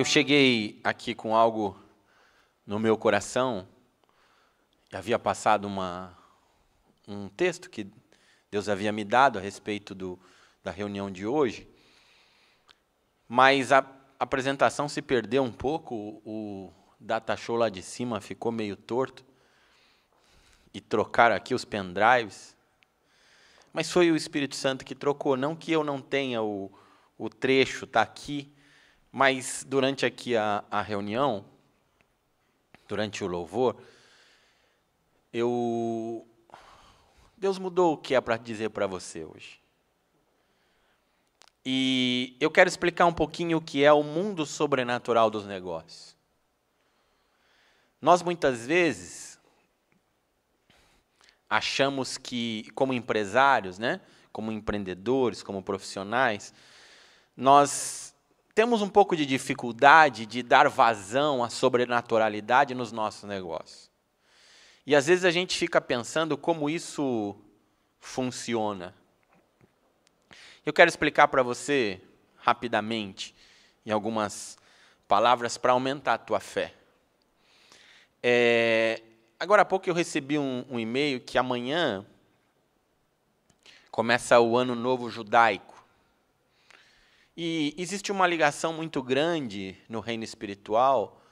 eu cheguei aqui com algo no meu coração. Havia passado uma, um texto que Deus havia me dado a respeito do, da reunião de hoje, mas a apresentação se perdeu um pouco, o data show lá de cima ficou meio torto, e trocaram aqui os pendrives. Mas foi o Espírito Santo que trocou, não que eu não tenha o, o trecho, está aqui, mas durante aqui a, a reunião, durante o louvor, eu Deus mudou o que é para dizer para você hoje. E eu quero explicar um pouquinho o que é o mundo sobrenatural dos negócios. Nós muitas vezes achamos que, como empresários, né, como empreendedores, como profissionais, nós temos um pouco de dificuldade de dar vazão à sobrenaturalidade nos nossos negócios. E às vezes a gente fica pensando como isso funciona. Eu quero explicar para você rapidamente, em algumas palavras, para aumentar a tua fé. É, agora há pouco eu recebi um, um e-mail que amanhã começa o ano novo judaico. E existe uma ligação muito grande no reino espiritual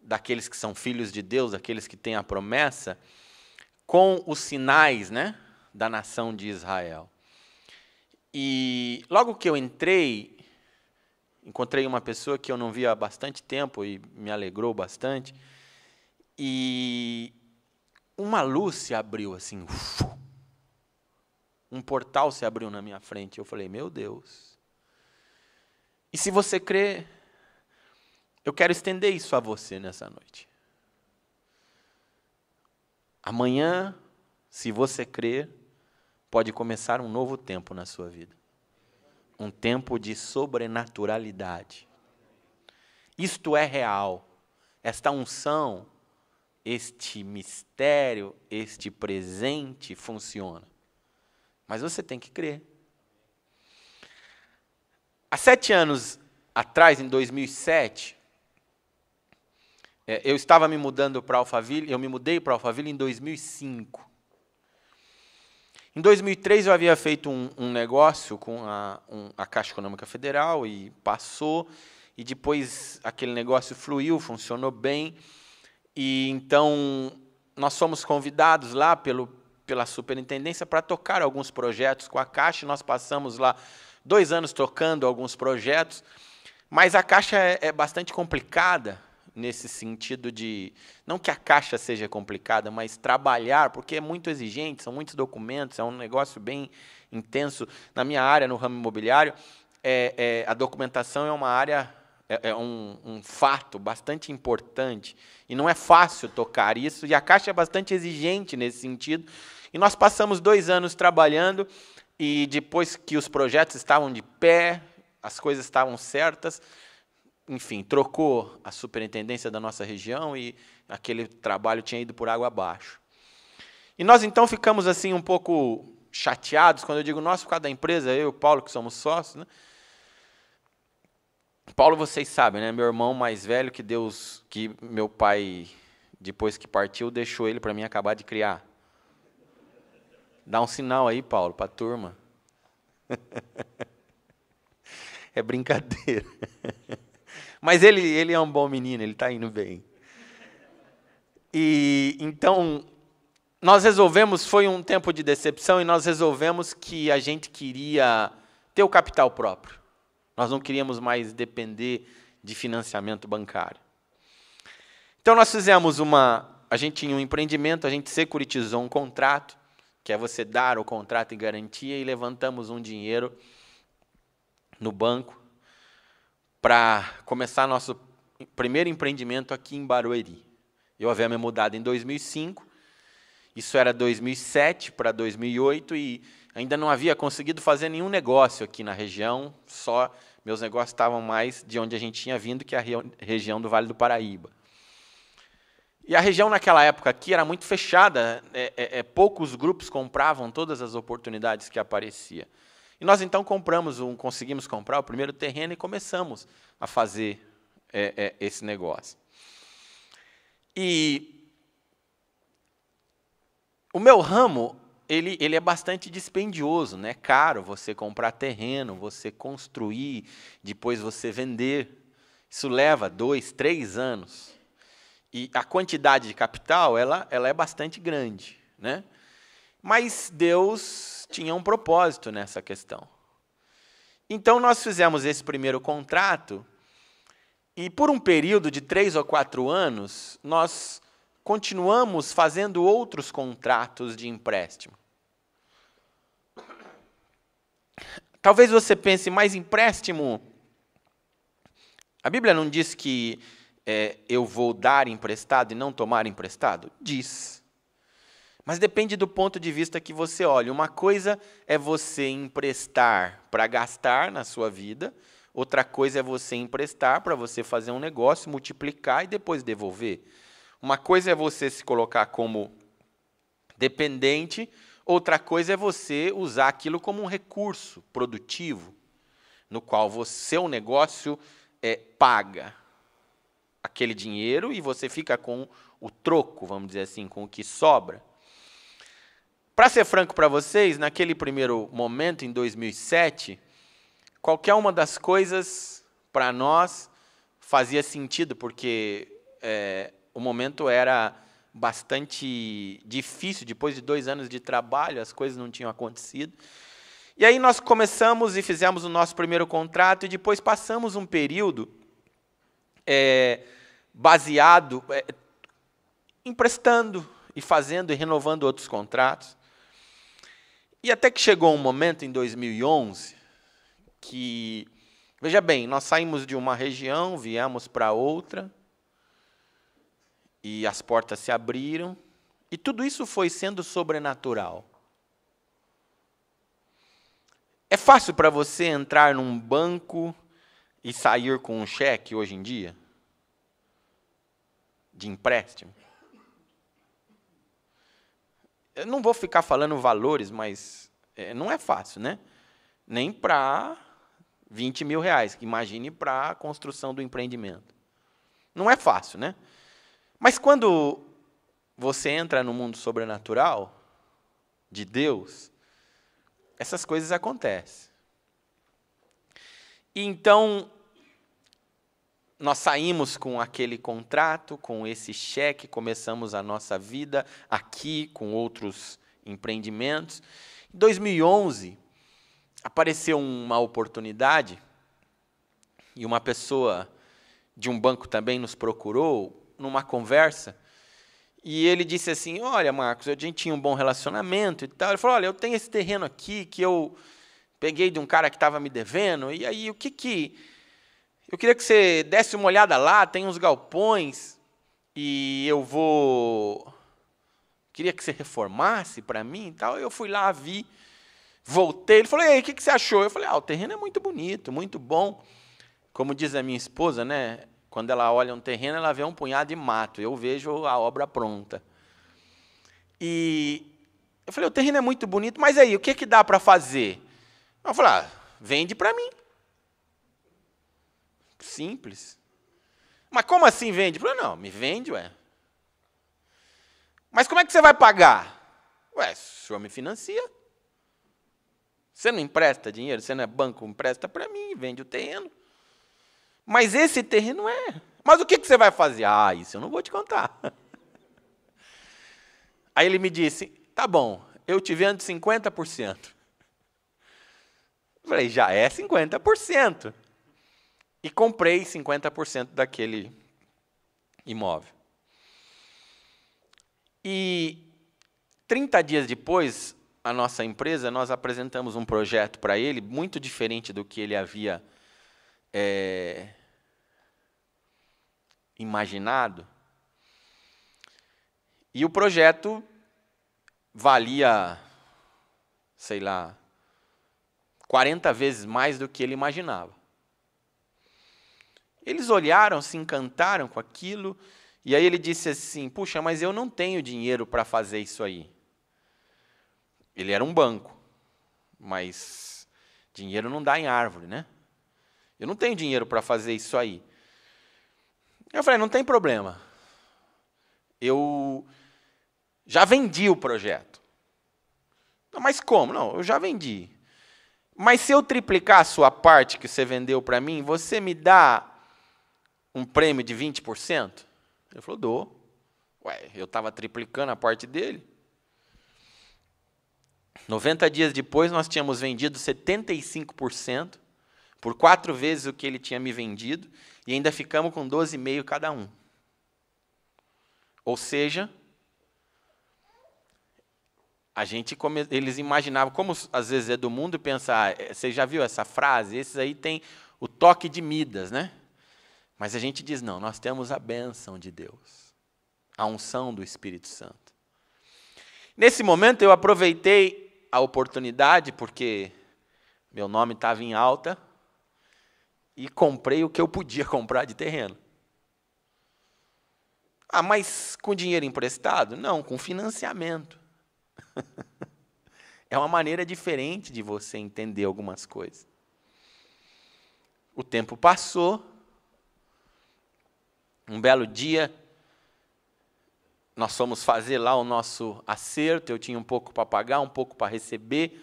daqueles que são filhos de Deus, daqueles que têm a promessa, com os sinais, né, da nação de Israel. E logo que eu entrei, encontrei uma pessoa que eu não via há bastante tempo e me alegrou bastante. E uma luz se abriu assim, um portal se abriu na minha frente. Eu falei, meu Deus. E se você crê, eu quero estender isso a você nessa noite. Amanhã, se você crer, pode começar um novo tempo na sua vida. Um tempo de sobrenaturalidade. Isto é real. Esta unção, este mistério, este presente funciona. Mas você tem que crer. Há sete anos atrás, em 2007, é, eu estava me mudando para Alphaville, eu me mudei para Alphaville em 2005. Em 2003 eu havia feito um, um negócio com a, um, a, Caixa Econômica Federal e passou, e depois aquele negócio fluiu, funcionou bem, e então nós fomos convidados lá pelo, pela superintendência para tocar alguns projetos com a Caixa, nós passamos lá dois anos tocando alguns projetos, mas a caixa é, é bastante complicada nesse sentido de não que a caixa seja complicada, mas trabalhar, porque é muito exigente, são muitos documentos, é um negócio bem intenso na minha área, no ramo imobiliário. É, é, a documentação é uma área, é, é um, um, fato bastante importante e não é fácil tocar isso. E a caixa é bastante exigente nesse sentido. E nós passamos dois anos trabalhando e depois que os projetos estavam de pé, as coisas estavam certas, enfim, trocou a superintendência da nossa região e aquele trabalho tinha ido por água abaixo. E nós então ficamos assim um pouco chateados, quando eu digo nós, por causa da empresa, eu e o Paulo, que somos sócios. Né? Paulo, vocês sabem, né? meu irmão mais velho que Deus, que meu pai, depois que partiu, deixou ele para mim acabar de criar. Dá um sinal aí, Paulo, para a turma. é brincadeira. Mas ele, ele é um bom menino, ele está indo bem. E então nós resolvemos, foi um tempo de decepção e nós resolvemos que a gente queria ter o capital próprio. Nós não queríamos mais depender de financiamento bancário. Então nós fizemos uma, a gente tinha um empreendimento, a gente securitizou um contrato que é você dar o contrato em garantia e levantamos um dinheiro no banco para começar nosso primeiro empreendimento aqui em Barueri. Eu havia me mudado em 2005, isso era 2007 para 2008 e ainda não havia conseguido fazer nenhum negócio aqui na região, só meus negócios estavam mais de onde a gente tinha vindo, que é a região do Vale do Paraíba. E a região naquela época aqui era muito fechada, é, é, é, poucos grupos compravam todas as oportunidades que aparecia. E nós então compramos, um, conseguimos comprar o primeiro terreno e começamos a fazer é, é, esse negócio. E o meu ramo ele, ele, é bastante dispendioso, né? Caro você comprar terreno, você construir, depois você vender. Isso leva dois, três anos e a quantidade de capital ela, ela é bastante grande, né? Mas Deus tinha um propósito nessa questão. Então nós fizemos esse primeiro contrato e por um período de três ou quatro anos nós continuamos fazendo outros contratos de empréstimo. Talvez você pense, mas empréstimo? A Bíblia não diz que é, eu vou dar emprestado e não tomar emprestado? Diz. Mas depende do ponto de vista que você olha. Uma coisa é você emprestar para gastar na sua vida, outra coisa é você emprestar para você fazer um negócio, multiplicar e depois devolver. Uma coisa é você se colocar como dependente, outra coisa é você usar aquilo como um recurso produtivo, no qual o seu negócio é, paga aquele dinheiro e você fica com o troco, vamos dizer assim, com o que sobra. Para ser franco para vocês, naquele primeiro momento, em 2007, qualquer uma das coisas para nós fazia sentido, porque é, o momento era bastante difícil. Depois de dois anos de trabalho, as coisas não tinham acontecido. E aí nós começamos e fizemos o nosso primeiro contrato, e depois passamos um período é, baseado, é, emprestando e fazendo e renovando outros contratos. E até que chegou um momento, em 2011, que, veja bem, nós saímos de uma região, viemos para outra, e as portas se abriram, e tudo isso foi sendo sobrenatural. É fácil para você entrar num banco e sair com um cheque hoje em dia? De empréstimo? Eu não vou ficar falando valores, mas é, não é fácil, né? Nem para 20 mil reais. Imagine para a construção do empreendimento. Não é fácil, né? Mas quando você entra no mundo sobrenatural de Deus, essas coisas acontecem. E então nós saímos com aquele contrato, com esse cheque, começamos a nossa vida aqui com outros empreendimentos. Em 2011 apareceu uma oportunidade e uma pessoa de um banco também nos procurou numa conversa. E ele disse assim: Olha, Marcos, a gente tinha um bom relacionamento e tal. Ele falou: Olha, eu tenho esse terreno aqui que eu peguei de um cara que estava me devendo, e aí o que que. Eu queria que você desse uma olhada lá, tem uns galpões, e eu vou. Queria que você reformasse para mim e tal. Eu fui lá, vi, voltei. Ele falou: E aí, o que, que você achou? Eu falei: Ah, o terreno é muito bonito, muito bom. Como diz a minha esposa, né? Quando ela olha um terreno, ela vê um punhado de mato. Eu vejo a obra pronta. E eu falei: O terreno é muito bonito, mas aí, o que, que dá para fazer? Eu falei, ah, vende para mim. Simples. Mas como assim vende? Eu falei, não, me vende, ué. Mas como é que você vai pagar? Ué, o senhor me financia. Você não empresta dinheiro, você não é banco, empresta para mim, vende o terreno. Mas esse terreno é. Mas o que, que você vai fazer? Ah, isso eu não vou te contar. Aí ele me disse: tá bom, eu te vendo 50%. Falei, já é 50%. E comprei 50% daquele imóvel. E 30 dias depois, a nossa empresa, nós apresentamos um projeto para ele, muito diferente do que ele havia é, imaginado. E o projeto valia, sei lá, 40 vezes mais do que ele imaginava. Eles olharam, se encantaram com aquilo, e aí ele disse assim: Puxa, mas eu não tenho dinheiro para fazer isso aí. Ele era um banco, mas dinheiro não dá em árvore, né? Eu não tenho dinheiro para fazer isso aí. Eu falei: Não tem problema. Eu já vendi o projeto. Mas como? Não, eu já vendi. Mas se eu triplicar a sua parte que você vendeu para mim, você me dá um prêmio de 20%? Ele falou: dou. Ué, eu estava triplicando a parte dele. 90 dias depois, nós tínhamos vendido 75%, por quatro vezes o que ele tinha me vendido, e ainda ficamos com 12,5 cada um. Ou seja, a gente come, eles imaginavam, como às vezes é do mundo pensar, ah, é, você já viu essa frase? Esses aí tem o toque de Midas, né? Mas a gente diz, não, nós temos a bênção de Deus, a unção do Espírito Santo. Nesse momento eu aproveitei a oportunidade, porque meu nome estava em alta, e comprei o que eu podia comprar de terreno. Ah, mas com dinheiro emprestado? Não, com financiamento. é uma maneira diferente de você entender algumas coisas. O tempo passou. Um belo dia, nós fomos fazer lá o nosso acerto. Eu tinha um pouco para pagar, um pouco para receber.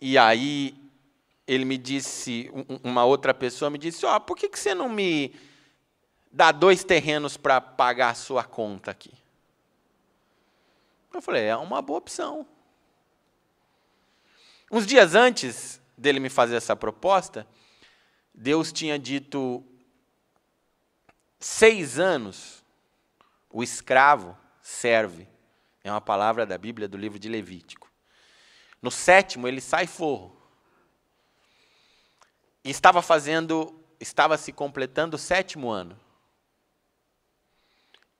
E aí ele me disse, uma outra pessoa me disse, ó, oh, por que, que você não me dá dois terrenos para pagar a sua conta aqui? Eu falei, é uma boa opção. Uns dias antes dele me fazer essa proposta, Deus tinha dito seis anos o escravo serve. É uma palavra da Bíblia do livro de Levítico. No sétimo ele sai forro. E estava fazendo, estava se completando o sétimo ano.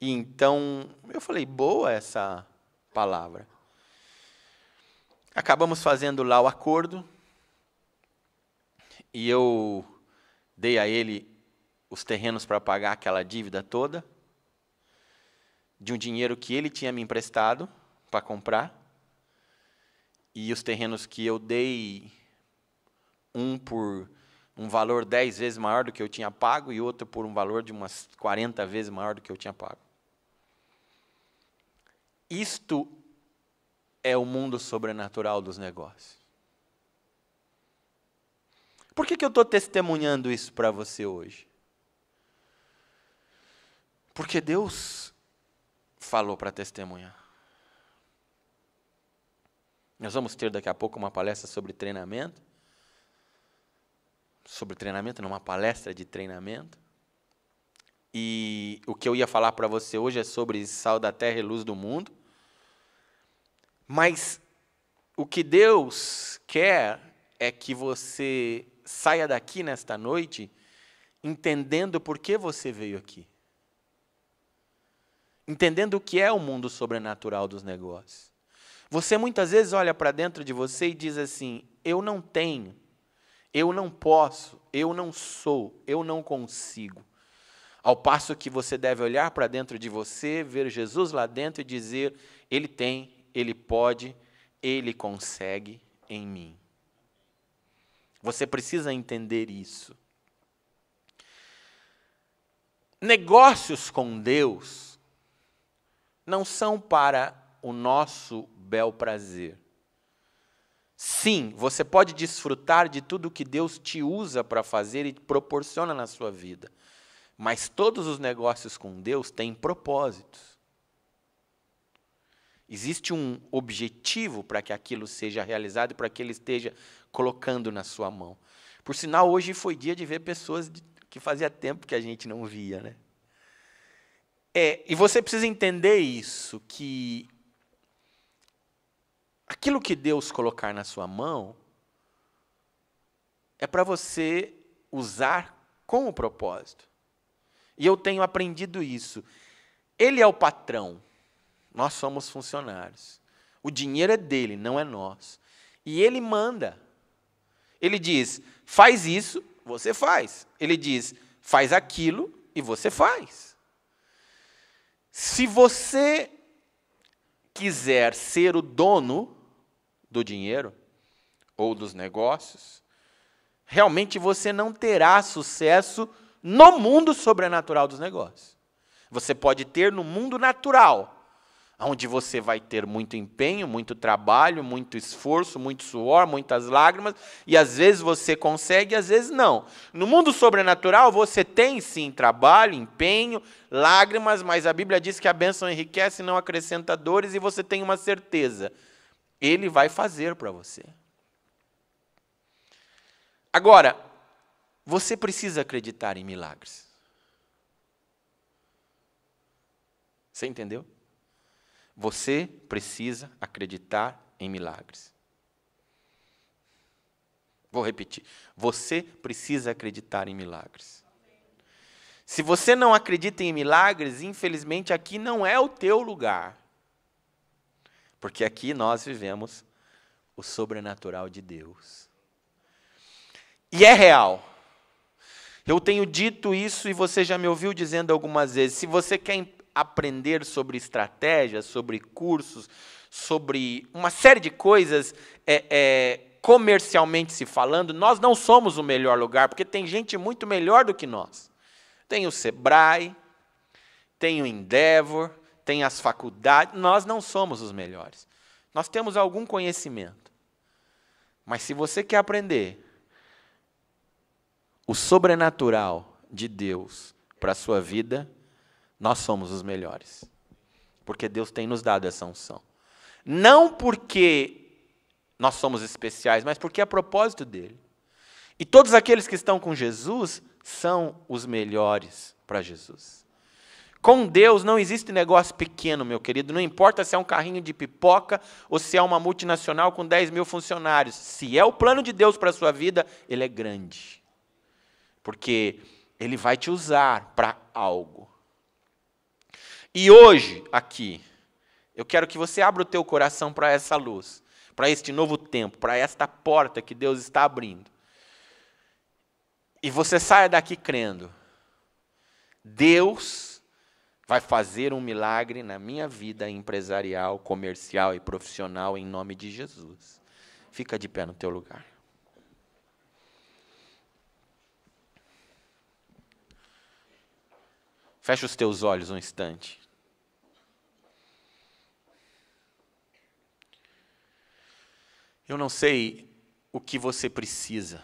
E então eu falei, boa essa palavra. Acabamos fazendo lá o acordo e eu dei a ele os terrenos para pagar aquela dívida toda de um dinheiro que ele tinha me emprestado para comprar e os terrenos que eu dei um por um valor dez vezes maior do que eu tinha pago e outro por um valor de umas 40 vezes maior do que eu tinha pago. Isto é o mundo sobrenatural dos negócios. Por que, que eu estou testemunhando isso para você hoje? Porque Deus falou para testemunhar. Nós vamos ter daqui a pouco uma palestra sobre treinamento. Sobre treinamento, numa palestra de treinamento. E o que eu ia falar para você hoje é sobre sal da terra e luz do mundo. Mas o que Deus quer é que você saia daqui nesta noite entendendo por que você veio aqui. Entendendo o que é o mundo sobrenatural dos negócios. Você muitas vezes olha para dentro de você e diz assim: eu não tenho, eu não posso, eu não sou, eu não consigo. Ao passo que você deve olhar para dentro de você, ver Jesus lá dentro e dizer: Ele tem, Ele pode, Ele consegue em mim. Você precisa entender isso. Negócios com Deus não são para o nosso bel prazer. Sim, você pode desfrutar de tudo que Deus te usa para fazer e proporciona na sua vida. Mas todos os negócios com Deus têm propósitos. Existe um objetivo para que aquilo seja realizado e para que ele esteja colocando na sua mão. Por sinal, hoje foi dia de ver pessoas que fazia tempo que a gente não via, né? É, e você precisa entender isso, que aquilo que Deus colocar na sua mão é para você usar com o propósito. E eu tenho aprendido isso. Ele é o patrão, nós somos funcionários. O dinheiro é dele, não é nosso. E ele manda. Ele diz: faz isso, você faz. Ele diz: faz aquilo e você faz. Se você quiser ser o dono do dinheiro ou dos negócios, realmente você não terá sucesso no mundo sobrenatural dos negócios. Você pode ter no mundo natural, onde você vai ter muito empenho, muito trabalho, muito esforço, muito suor, muitas lágrimas, e às vezes você consegue, às vezes não. No mundo sobrenatural, você tem sim trabalho, empenho, lágrimas, mas a Bíblia diz que a bênção enriquece, não acrescenta dores, e você tem uma certeza: Ele vai fazer para você. Agora, você precisa acreditar em milagres. Você entendeu? Você precisa acreditar em milagres. Vou repetir. Você precisa acreditar em milagres. Se você não acredita em milagres, infelizmente aqui não é o teu lugar. Porque aqui nós vivemos o sobrenatural de Deus. E é real. Eu tenho dito isso e você já me ouviu dizendo algumas vezes. Se você quer aprender sobre estratégias, sobre cursos, sobre uma série de coisas, é, é, comercialmente se falando, nós não somos o melhor lugar, porque tem gente muito melhor do que nós. Tem o Sebrae, tem o Endeavor, tem as faculdades. Nós não somos os melhores. Nós temos algum conhecimento. Mas se você quer aprender o sobrenatural de Deus para a sua vida, nós somos os melhores. Porque Deus tem nos dado essa unção. Não porque nós somos especiais, mas porque é a propósito dele. E todos aqueles que estão com Jesus são os melhores para Jesus. Com Deus não existe negócio pequeno, meu querido. Não importa se é um carrinho de pipoca ou se é uma multinacional com 10 mil funcionários. Se é o plano de Deus para a sua vida, ele é grande porque Ele vai te usar para algo. E hoje, aqui, eu quero que você abra o teu coração para essa luz, para este novo tempo, para esta porta que Deus está abrindo. E você saia daqui crendo: Deus vai fazer um milagre na minha vida empresarial, comercial e profissional em nome de Jesus. Fica de pé no teu lugar. Fecha os teus olhos um instante. Eu não sei o que você precisa.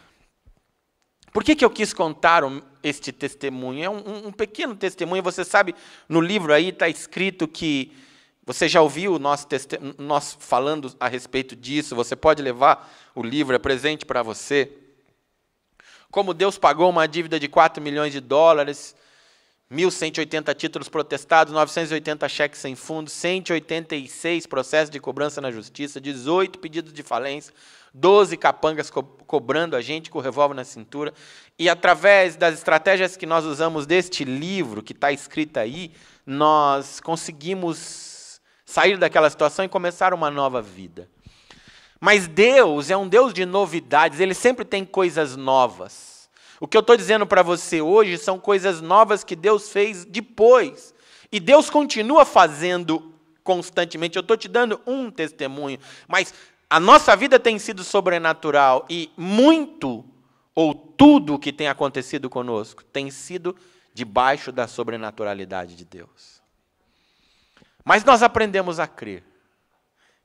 Por que, que eu quis contar este testemunho? É um, um, pequeno testemunho. Você sabe, no livro aí está escrito que você já ouviu nós, nós falando a respeito disso. Você pode levar o livro, é presente para você. Como Deus pagou uma dívida de 4 milhões de dólares 1.180 títulos protestados, 980 cheques sem fundo, 186 processos de cobrança na justiça, 18 pedidos de falência, 12 capangas co cobrando a gente com o revólver na cintura. E através das estratégias que nós usamos deste livro, que está escrito aí, nós conseguimos sair daquela situação e começar uma nova vida. Mas Deus é um Deus de novidades, ele sempre tem coisas novas. O que eu estou dizendo para você hoje são coisas novas que Deus fez depois. E Deus continua fazendo constantemente. Eu estou te dando um testemunho, mas a nossa vida tem sido sobrenatural e muito ou tudo que tem acontecido conosco tem sido debaixo da sobrenaturalidade de Deus. Mas nós aprendemos a crer.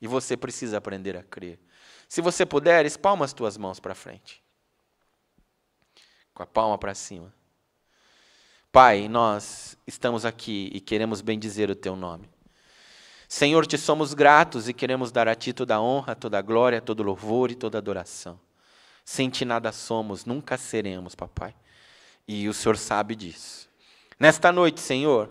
E você precisa aprender a crer. Se você puder, espalma as tuas mãos para frente com a palma para cima. Pai, nós estamos aqui e queremos bendizer o teu nome. Senhor, te somos gratos e queremos dar a ti toda a honra, toda a glória, todo o louvor e toda a adoração. Sem ti nada somos, nunca seremos, papai. E o Senhor sabe disso. Nesta noite, Senhor,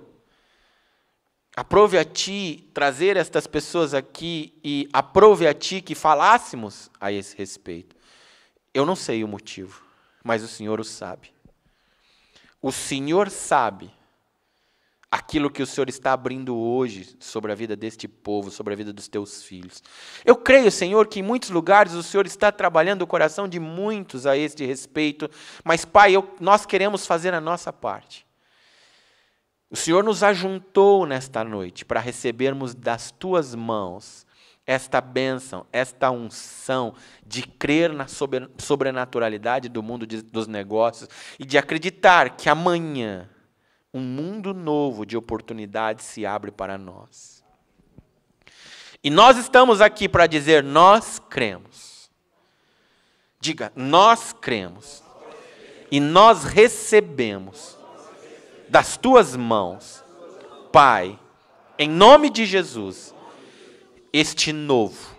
aprove a ti trazer estas pessoas aqui e aprove a ti que falássemos a esse respeito. Eu não sei o motivo mas o Senhor o sabe. O Senhor sabe aquilo que o Senhor está abrindo hoje sobre a vida deste povo, sobre a vida dos teus filhos. Eu creio, Senhor, que em muitos lugares o Senhor está trabalhando o coração de muitos a este respeito, mas, Pai, eu, nós queremos fazer a nossa parte. O Senhor nos ajuntou nesta noite para recebermos das tuas mãos esta bênção, esta unção de crer na sobrenaturalidade do mundo de, dos negócios e de acreditar que amanhã um mundo novo de oportunidades se abre para nós. E nós estamos aqui para dizer: nós cremos. Diga, nós cremos. E nós recebemos das tuas mãos, Pai, em nome de Jesus este novo.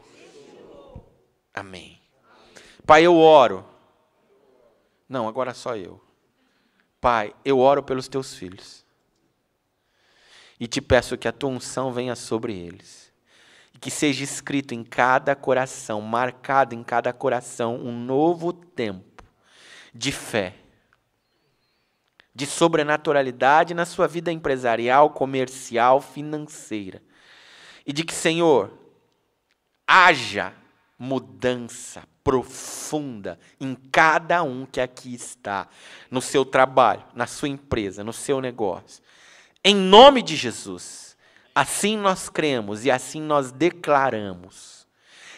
Amém. Pai, eu oro. Não, agora só eu. Pai, eu oro pelos teus filhos. E te peço que a tua unção venha sobre eles. E que seja escrito em cada coração, marcado em cada coração, um novo tempo de fé, de sobrenaturalidade na sua vida empresarial, comercial, financeira. E de que, Senhor, haja mudança profunda em cada um que aqui está, no seu trabalho, na sua empresa, no seu negócio. Em nome de Jesus, assim nós cremos e assim nós declaramos.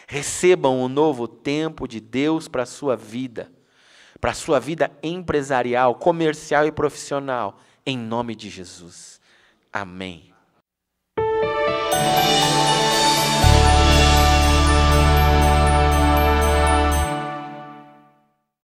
Recebam o novo tempo de Deus para a sua vida, para a sua vida empresarial, comercial e profissional, em nome de Jesus. Amém.